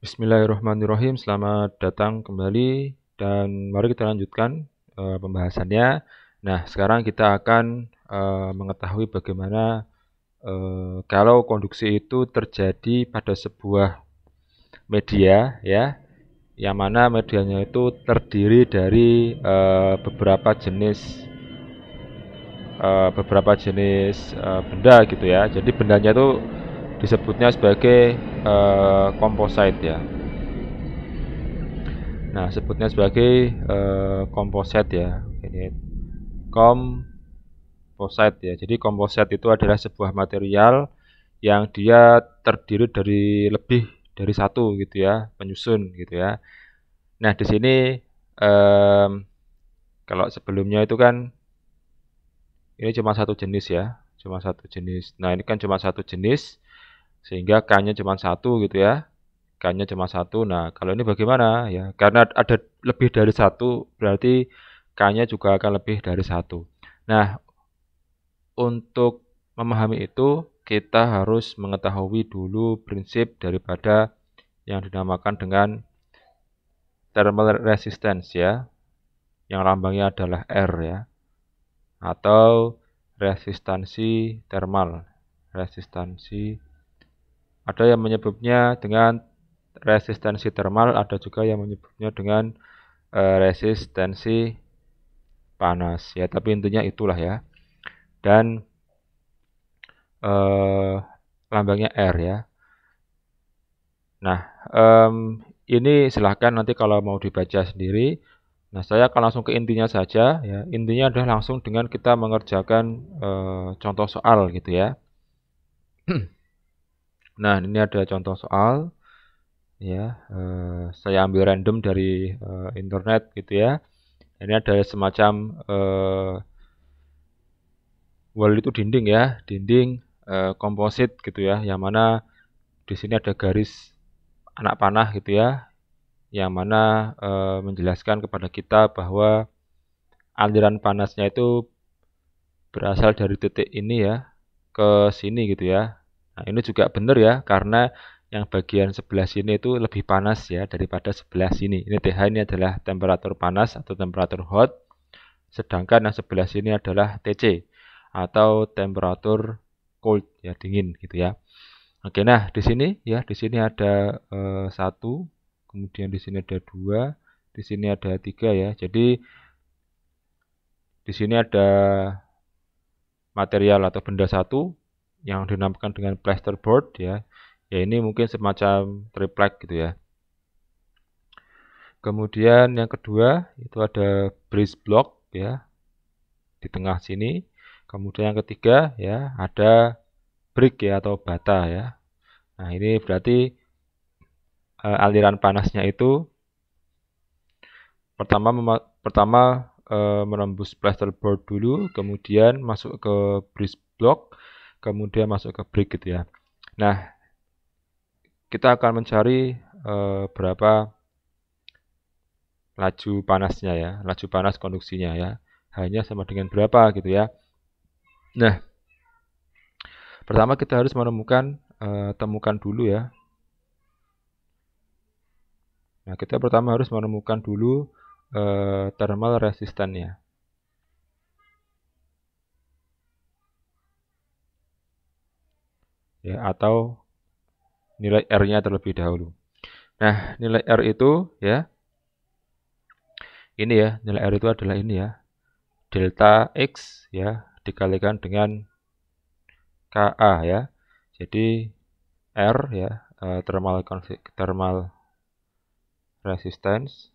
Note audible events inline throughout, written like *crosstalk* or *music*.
Bismillahirrahmanirrahim, selamat datang kembali dan mari kita lanjutkan uh, pembahasannya. Nah, sekarang kita akan uh, mengetahui bagaimana uh, kalau konduksi itu terjadi pada sebuah media ya, yang mana medianya itu terdiri dari uh, beberapa jenis uh, beberapa jenis uh, benda gitu ya. Jadi bendanya itu disebutnya sebagai uh, eh, komposit ya. Nah, sebutnya sebagai uh, eh, komposit ya. Ini komposit ya. Jadi komposit ya. itu adalah sebuah material yang dia terdiri dari lebih dari satu gitu ya, penyusun gitu ya. Nah, di sini um, kalau sebelumnya itu kan ini cuma satu jenis ya, cuma satu jenis. Nah, ini kan cuma satu jenis sehingga K-nya cuma satu gitu ya. K-nya cuma satu. Nah, kalau ini bagaimana ya? Karena ada lebih dari satu, berarti K-nya juga akan lebih dari satu. Nah, untuk memahami itu, kita harus mengetahui dulu prinsip daripada yang dinamakan dengan thermal resistance ya, yang lambangnya adalah R ya, atau resistansi thermal, resistansi ada yang menyebutnya dengan resistensi termal, ada juga yang menyebutnya dengan e, resistensi panas ya, tapi intinya itulah ya. Dan e, lambangnya R ya. Nah, um, ini silahkan nanti kalau mau dibaca sendiri. Nah, saya akan langsung ke intinya saja. Ya. Intinya adalah langsung dengan kita mengerjakan e, contoh soal gitu ya. *clears throat* Nah, ini ada contoh soal ya. Eh, saya ambil random dari eh, internet gitu ya. Ini ada semacam eh, wall itu dinding ya, dinding eh, komposit gitu ya, yang mana di sini ada garis anak panah gitu ya, yang mana eh, menjelaskan kepada kita bahwa aliran panasnya itu berasal dari titik ini ya ke sini gitu ya Nah, ini juga benar ya karena yang bagian sebelah sini itu lebih panas ya daripada sebelah sini. Ini TH ini adalah temperatur panas atau temperatur hot. Sedangkan yang sebelah sini adalah TC atau temperatur cold ya dingin gitu ya. Oke, nah di sini ya di sini ada e, satu, kemudian di sini ada dua, di sini ada tiga ya. Jadi di sini ada material atau benda satu, yang dinamakan dengan plasterboard ya. Ya ini mungkin semacam triplek gitu ya. Kemudian yang kedua itu ada bridge block ya di tengah sini. Kemudian yang ketiga ya ada brick ya atau bata ya. Nah, ini berarti e, aliran panasnya itu pertama pertama e, menembus plasterboard dulu, kemudian masuk ke bridge block kemudian masuk ke break gitu ya. Nah, kita akan mencari e, berapa laju panasnya ya, laju panas konduksinya ya. Hanya sama dengan berapa gitu ya. Nah, pertama kita harus menemukan e, temukan dulu ya. Nah, kita pertama harus menemukan dulu e, thermal resistannya. ya, atau nilai R-nya terlebih dahulu. Nah, nilai R itu ya ini ya, nilai R itu adalah ini ya. Delta X ya dikalikan dengan KA ya. Jadi R ya e, thermal thermal resistance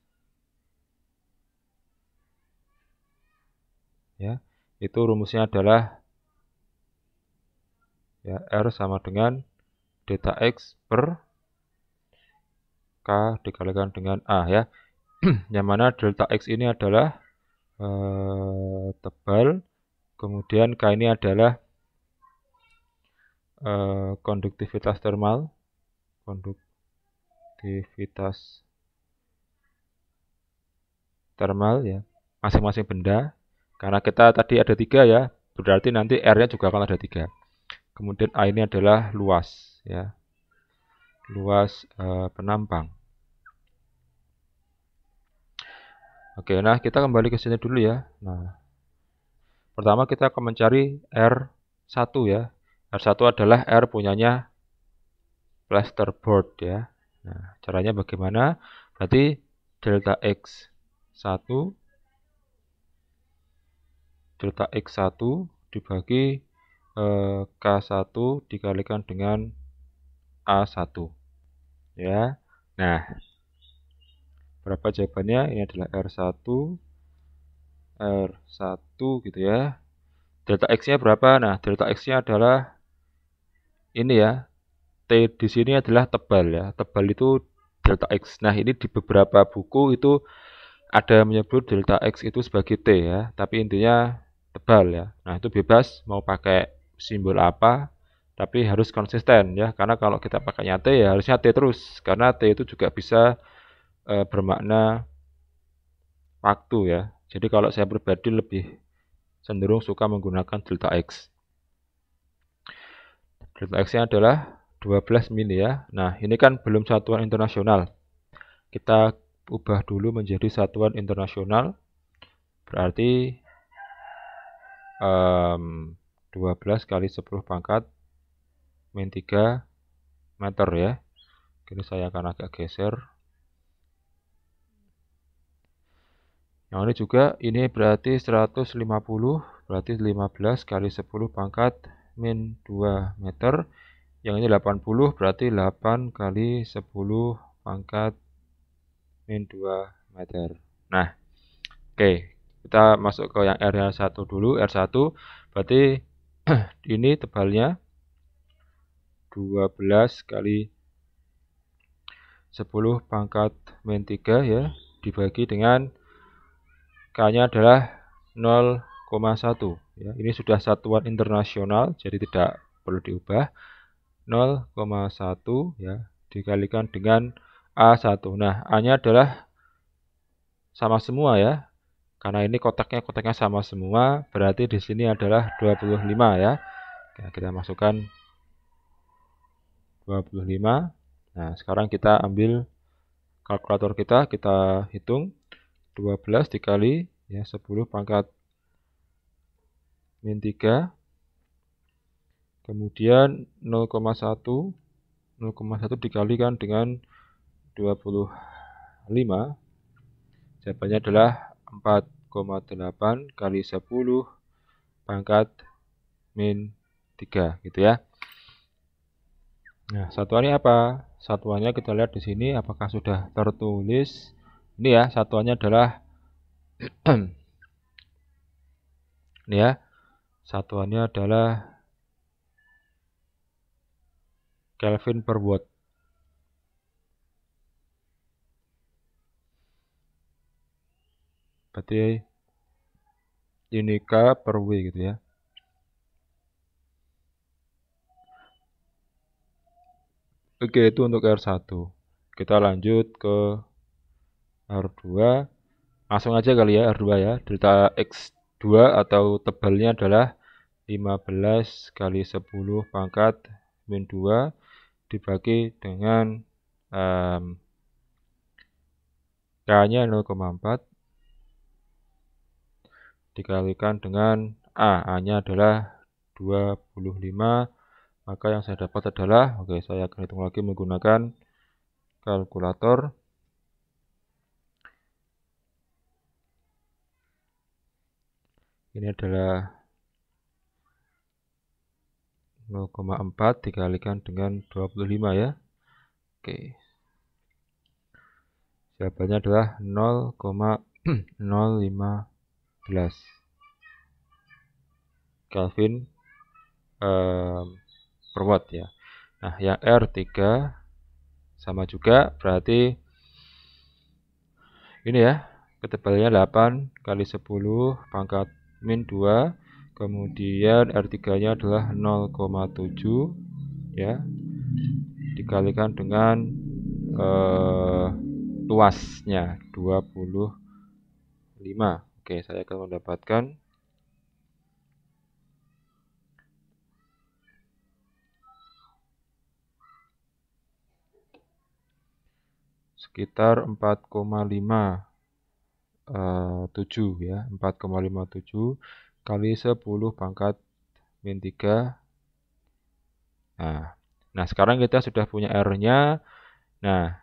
ya. Itu rumusnya adalah ya R sama dengan delta X per K dikalikan dengan A ya *clears throat* yang mana delta X ini adalah uh, tebal kemudian K ini adalah uh, konduktivitas termal konduktivitas termal ya masing-masing benda karena kita tadi ada tiga ya berarti nanti R-nya juga akan ada tiga Kemudian A ini adalah luas ya. Luas uh, penampang. Oke, nah kita kembali ke sini dulu ya. Nah, pertama kita akan mencari R1 ya. R1 adalah R punyanya plasterboard ya. Nah, caranya bagaimana? Berarti delta X 1 delta X1 dibagi Eh, K1 dikalikan dengan A1 ya nah berapa jawabannya ini adalah R1 R1 gitu ya delta X nya berapa nah delta X nya adalah ini ya T di sini adalah tebal ya tebal itu delta X nah ini di beberapa buku itu ada menyebut delta X itu sebagai T ya tapi intinya tebal ya nah itu bebas mau pakai simbol apa, tapi harus konsisten ya. Karena kalau kita pakai T ya harusnya T terus, karena T itu juga bisa e, bermakna waktu ya. Jadi kalau saya pribadi lebih cenderung suka menggunakan delta X. Delta X-nya adalah 12 mili ya. Nah, ini kan belum satuan internasional. Kita ubah dulu menjadi satuan internasional. Berarti um, 12 kali 10 pangkat min 3 meter ya. Ini saya akan agak geser. Yang nah, ini juga ini berarti 150 berarti 15 kali 10 pangkat min 2 meter. Yang ini 80 berarti 8 kali 10 pangkat min 2 meter. Nah, oke, okay. kita masuk ke yang R1 dulu, R1 berarti *clears throat* ini tebalnya 12 kali 10 pangkat min 3 ya dibagi dengan K-nya adalah 0,1 ya. Ini sudah satuan internasional jadi tidak perlu diubah. 0,1 ya dikalikan dengan A1. Nah, A-nya adalah sama semua ya. Karena ini kotaknya kotaknya sama semua, berarti di sini adalah 25 ya. Nah, kita masukkan 25. Nah, sekarang kita ambil kalkulator kita, kita hitung 12 dikali ya 10 pangkat min 3 kemudian 0,1 0,1 dikalikan dengan 25 jawabannya adalah 4 0,8 kali 10 pangkat min 3 gitu ya. Nah, satuannya apa? Satuannya kita lihat di sini apakah sudah tertulis. Ini ya, satuannya adalah *clears throat* ini ya. Satuannya adalah Kelvin per watt. berarti unika per W gitu ya Oke itu untuk R1 kita lanjut ke R2 langsung aja kali ya R2 ya delta X2 atau tebalnya adalah 15 kali 10 pangkat min 2 dibagi dengan um, K nya 0,4 dikalikan dengan A. A-nya adalah 25, maka yang saya dapat adalah, oke okay, saya akan hitung lagi menggunakan kalkulator. Ini adalah 0,4 dikalikan dengan 25 ya. Oke. Jawabannya adalah 0,05. *clears throat* Kelvin um, per watt ya. Nah, yang R3 sama juga berarti ini ya, ketebalannya 8 kali 10 pangkat min 2, kemudian R3-nya adalah 0,7 ya. Dikalikan dengan eh, luasnya 25 Oke, saya akan mendapatkan sekitar 4,57 eh, uh, ya 4,57 kali 10 pangkat min 3 nah nah sekarang kita sudah punya R nya nah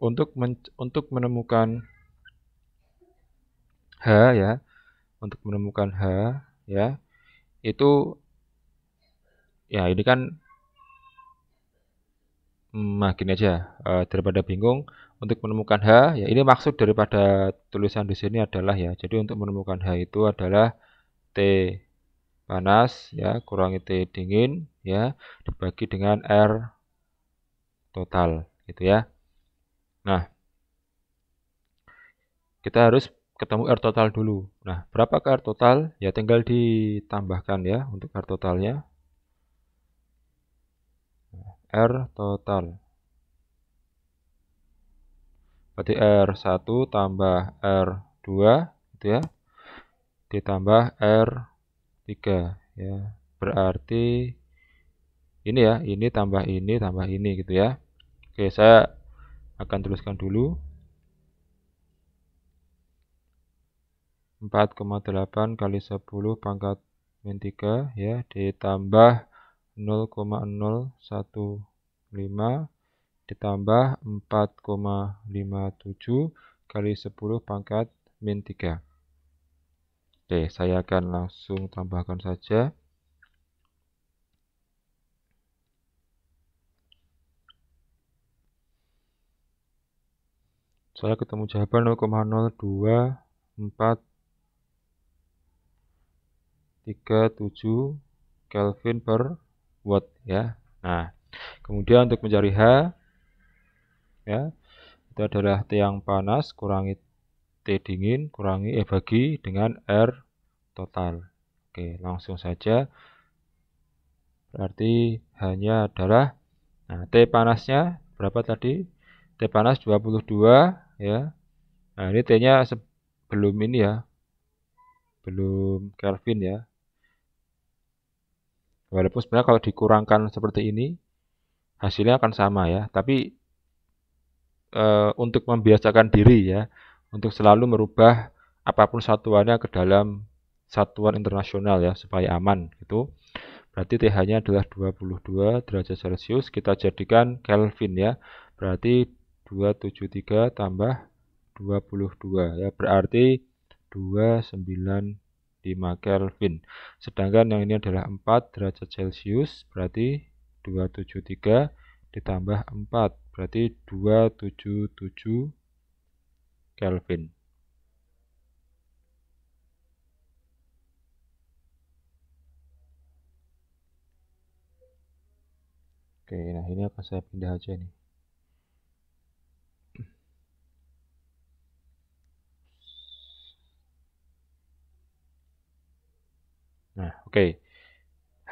untuk men untuk menemukan H ya untuk menemukan H ya itu ya ini kan makin aja e, daripada bingung untuk menemukan H ya ini maksud daripada tulisan di sini adalah ya jadi untuk menemukan H itu adalah T panas ya kurangi T dingin ya dibagi dengan R total gitu ya nah kita harus ketemu R total dulu. Nah, berapa ke R total? Ya tinggal ditambahkan ya untuk R totalnya. Nah, R total. Berarti R1 tambah R2 gitu ya. Ditambah R3 ya. Berarti ini ya, ini tambah ini tambah ini gitu ya. Oke, saya akan tuliskan dulu 4,8 kali 10 pangkat min 3 ya ditambah 0,015 ditambah 4,57 kali 10 pangkat min 3 Oke saya akan langsung tambahkan saja saya ketemu jawaban 0,024 37 Kelvin per watt ya. Nah, kemudian untuk mencari H ya, itu adalah tiang panas kurangi T dingin kurangi E bagi dengan R total. Oke, langsung saja. Berarti hanya adalah nah, T panasnya berapa tadi? T panas 22 ya. Nah, ini T-nya sebelum ini ya. Belum Kelvin ya. Walaupun sebenarnya kalau dikurangkan seperti ini, hasilnya akan sama ya. Tapi e, untuk membiasakan diri ya, untuk selalu merubah apapun satuannya ke dalam satuan internasional ya, supaya aman gitu. Berarti TH-nya adalah 22 derajat Celcius, kita jadikan Kelvin ya. Berarti 273 tambah 22 ya, berarti 29. 5 Kelvin. Sedangkan yang ini adalah 4 derajat Celcius, berarti 273 ditambah 4, berarti 277 Kelvin. Oke, nah ini akan saya pindah aja nih. Oke.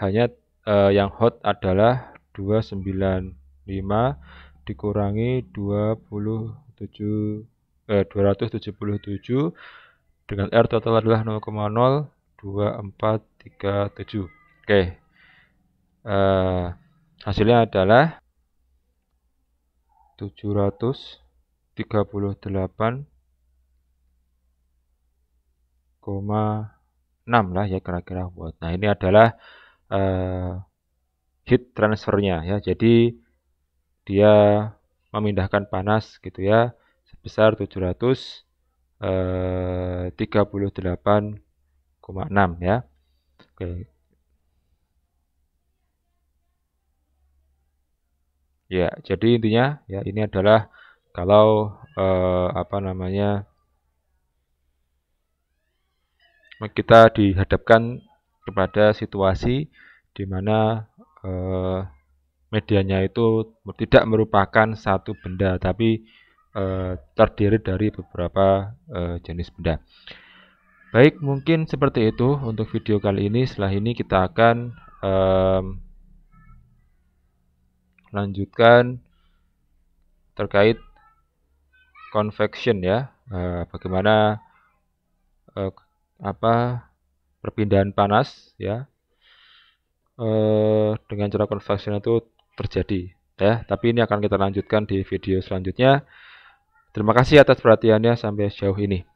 Hanya uh, yang hot adalah 295 dikurangi 27 eh, 277 dengan R total adalah 0,02437. Oke. Uh, hasilnya adalah 738,5 6 lah ya kira-kira buat. Nah, ini adalah uh, heat transfernya ya. Jadi dia memindahkan panas gitu ya sebesar 738,6 eh, ya. Oke. Ya, jadi intinya ya ini adalah kalau eh, apa namanya kita dihadapkan kepada situasi di mana eh, medianya itu tidak merupakan satu benda tapi eh, terdiri dari beberapa eh, jenis benda. Baik, mungkin seperti itu untuk video kali ini. Setelah ini kita akan eh, lanjutkan terkait convection ya, eh, bagaimana eh, apa perpindahan panas ya eh, dengan cara konveksion itu terjadi ya tapi ini akan kita lanjutkan di video selanjutnya terima kasih atas perhatiannya sampai sejauh ini